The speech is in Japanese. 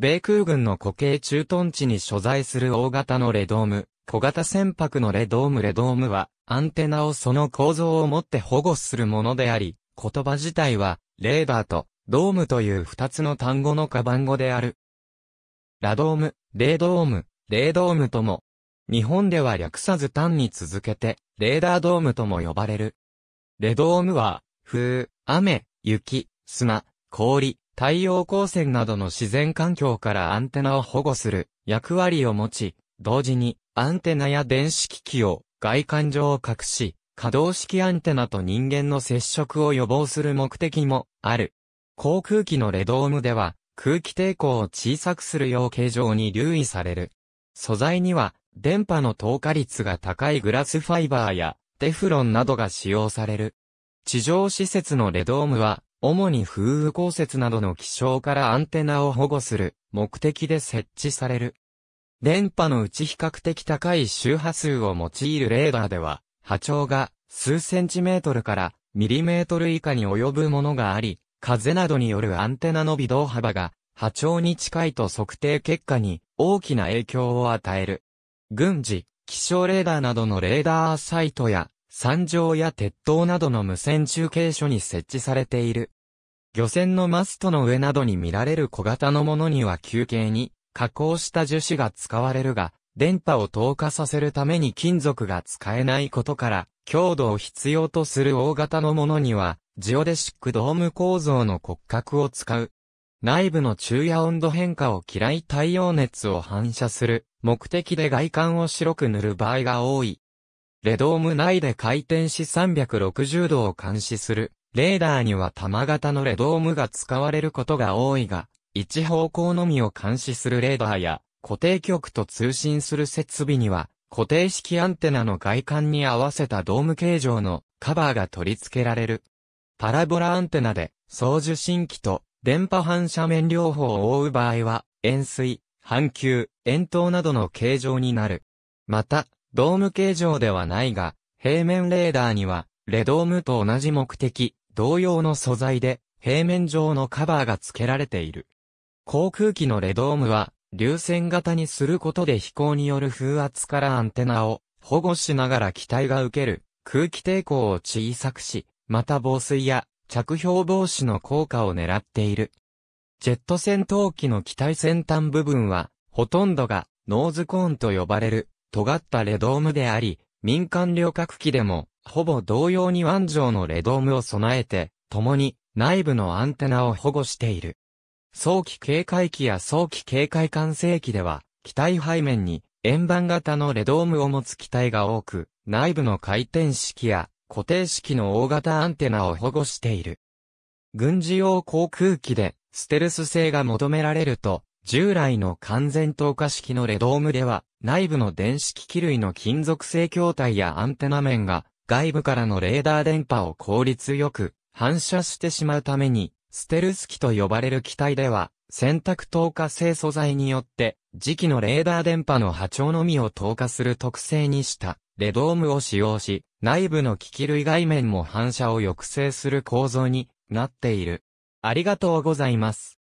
米空軍の固形駐屯地に所在する大型のレドーム、小型船舶のレドームレドームは、アンテナをその構造をもって保護するものであり、言葉自体は、レーダーと、ドームという二つの単語のカバン語である。ラドーム、レードーム、レードームとも、日本では略さず単に続けて、レーダードームとも呼ばれる。レドームは、風、雨、雪、砂、氷、太陽光線などの自然環境からアンテナを保護する役割を持ち、同時にアンテナや電子機器を外観上を隠し、可動式アンテナと人間の接触を予防する目的もある。航空機のレドームでは空気抵抗を小さくする養鶏形状に留意される。素材には電波の透過率が高いグラスファイバーやテフロンなどが使用される。地上施設のレドームは主に風雨降雪などの気象からアンテナを保護する目的で設置される。電波のうち比較的高い周波数を用いるレーダーでは、波長が数センチメートルからミリメートル以下に及ぶものがあり、風などによるアンテナの微動幅が波長に近いと測定結果に大きな影響を与える。軍事、気象レーダーなどのレーダーサイトや山上や鉄塔などの無線中継所に設置されている。漁船のマストの上などに見られる小型のものには休憩に加工した樹脂が使われるが、電波を透過させるために金属が使えないことから、強度を必要とする大型のものには、ジオデシックドーム構造の骨格を使う。内部の昼夜温度変化を嫌い太陽熱を反射する目的で外観を白く塗る場合が多い。レドーム内で回転し360度を監視する、レーダーには玉型のレドームが使われることが多いが、一方向のみを監視するレーダーや、固定局と通信する設備には、固定式アンテナの外観に合わせたドーム形状のカバーが取り付けられる。パラボラアンテナで送受信機と電波反射面両方を覆う場合は、円錐、半球、円筒などの形状になる。また、ドーム形状ではないが、平面レーダーには、レドームと同じ目的、同様の素材で、平面上のカバーが付けられている。航空機のレドームは、流線型にすることで飛行による風圧からアンテナを保護しながら機体が受ける空気抵抗を小さくし、また防水や着氷防止の効果を狙っている。ジェット戦闘機の機体先端部分は、ほとんどがノーズコーンと呼ばれる尖ったレドームであり、民間旅客機でも、ほぼ同様に腕上のレドームを備えて、共に内部のアンテナを保護している。早期警戒機や早期警戒管制機では、機体背面に円盤型のレドームを持つ機体が多く、内部の回転式や固定式の大型アンテナを保護している。軍事用航空機でステルス性が求められると、従来の完全透過式のレドームでは、内部の電子機器類の金属製筐体やアンテナ面が、外部からのレーダー電波を効率よく反射してしまうために、ステルス機と呼ばれる機体では、選択透過性素材によって、磁気のレーダー電波の波長のみを透過する特性にした、レドームを使用し、内部の機器類外面も反射を抑制する構造になっている。ありがとうございます。